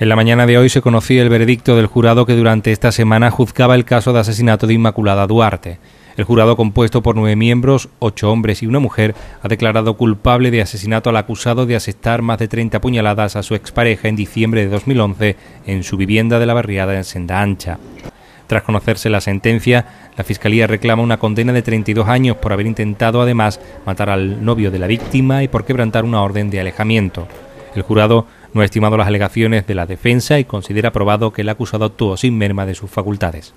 En la mañana de hoy se conocía el veredicto del jurado que durante esta semana juzgaba el caso de asesinato de Inmaculada Duarte. El jurado, compuesto por nueve miembros, ocho hombres y una mujer, ha declarado culpable de asesinato al acusado de asestar más de 30 puñaladas a su expareja en diciembre de 2011 en su vivienda de la barriada en Senda Ancha. Tras conocerse la sentencia, la Fiscalía reclama una condena de 32 años por haber intentado además matar al novio de la víctima y por quebrantar una orden de alejamiento. El jurado no ha estimado las alegaciones de la defensa y considera probado que el acusado actuó sin merma de sus facultades.